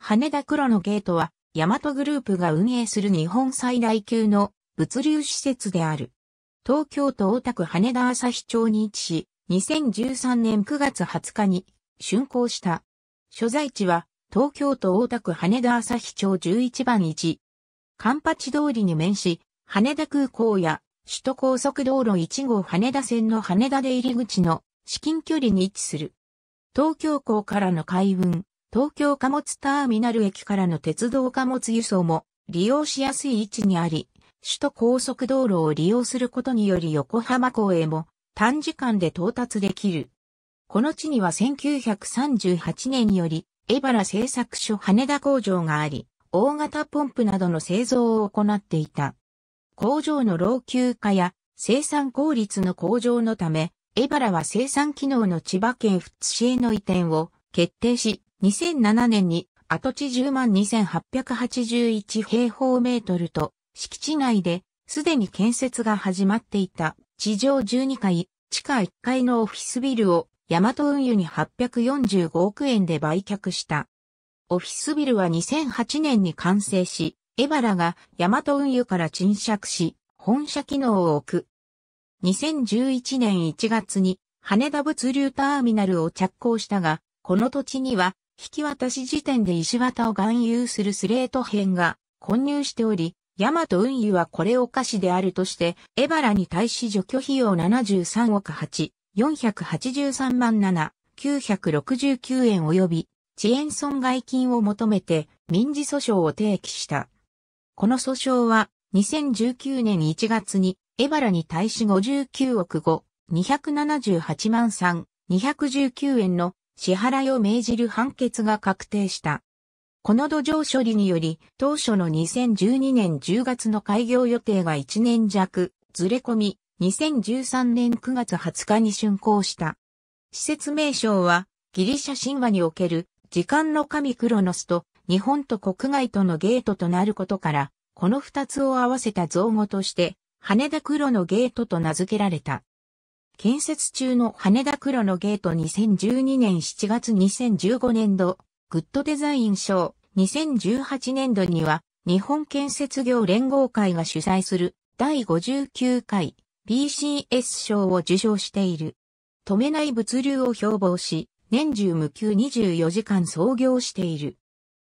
羽田黒のゲートは、ヤマトグループが運営する日本最大級の物流施設である。東京都大田区羽田朝日町に位置し、2013年9月20日に竣工した。所在地は、東京都大田区羽田朝日町11番1。カンパチ通りに面し、羽田空港や首都高速道路1号羽田線の羽田出入り口の至近距離に位置する。東京港からの海運、東京貨物ターミナル駅からの鉄道貨物輸送も利用しやすい位置にあり、首都高速道路を利用することにより横浜港へも短時間で到達できる。この地には1938年により、エバラ製作所羽田工場があり、大型ポンプなどの製造を行っていた。工場の老朽化や生産効率の向上のため、エバラは生産機能の千葉県富津市への移転を決定し、2007年に跡地10万2881平方メートルと敷地内ですでに建設が始まっていた地上12階、地下1階のオフィスビルをヤマト運輸に845億円で売却した。オフィスビルは2008年に完成し、エバラがヤマト運輸から沈借し、本社機能を置く。2011年1月に羽田物流ターミナルを着工したが、この土地には引き渡し時点で石綿を含有するスレート片が混入しており、ヤマト運輸はこれお菓子であるとして、エバラに対し除去費用73億8、483万7、969円及び、遅延損害金を求めて民事訴訟を提起した。この訴訟は、2019年1月に、エバラに対し59億5、278万3、219円の支払いを命じる判決が確定した。この土壌処理により、当初の2012年10月の開業予定が1年弱、ずれ込み、2013年9月20日に竣工した。施設名称は、ギリシャ神話における、時間の神クロノスと、日本と国外とのゲートとなることから、この二つを合わせた造語として、羽田黒のゲートと名付けられた。建設中の羽田黒のゲート2012年7月2015年度、グッドデザイン賞2018年度には、日本建設業連合会が主催する第59回 PCS 賞を受賞している。止めない物流を標榜し、年中無休24時間操業している。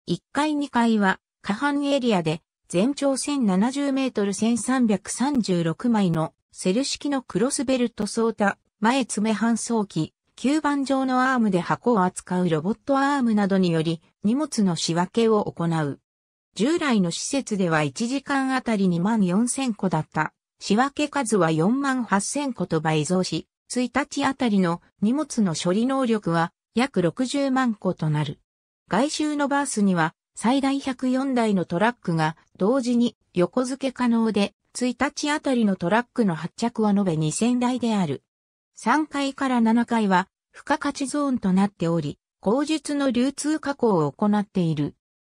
1階2階は、下半エリアで、全長1070メートル1336枚のセル式のクロスベルトソータ、前爪搬送機、吸盤状のアームで箱を扱うロボットアームなどにより荷物の仕分けを行う。従来の施設では1時間あたり2万4000個だった仕分け数は4万8000個と倍増し、1日あたりの荷物の処理能力は約60万個となる。外周のバースには最大104台のトラックが同時に横付け可能で1日あたりのトラックの発着は延べ2000台である。3階から7階は、付加価値ゾーンとなっており、口述の流通加工を行っている。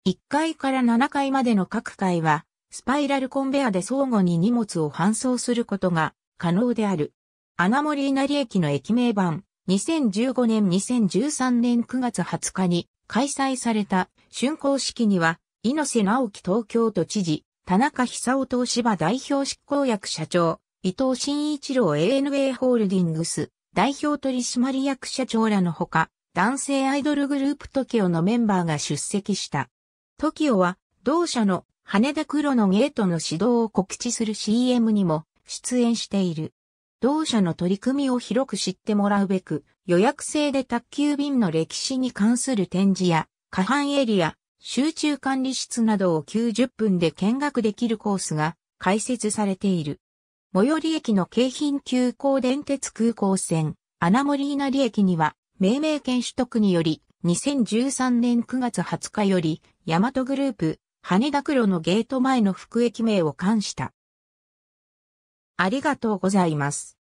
1階から7階までの各階は、スパイラルコンベアで相互に荷物を搬送することが可能である。穴森稲荷駅の駅名版、2015年2013年9月20日に開催された竣工式には、猪瀬直樹東京都知事、田中久夫東芝代表執行役社長、伊藤慎一郎 ANA ホールディングス代表取締役社長らのほか、男性アイドルグループ TOKIO のメンバーが出席した。TOKIO は、同社の羽田黒のゲートの指導を告知する CM にも出演している。同社の取り組みを広く知ってもらうべく、予約制で宅急便の歴史に関する展示や、下半エリア、集中管理室などを90分で見学できるコースが開設されている。最寄り駅の京浜急行電鉄空港線、穴森稲荷駅には、命名権取得により、2013年9月20日より、大和グループ、羽田黒のゲート前の服駅名を冠した。ありがとうございます。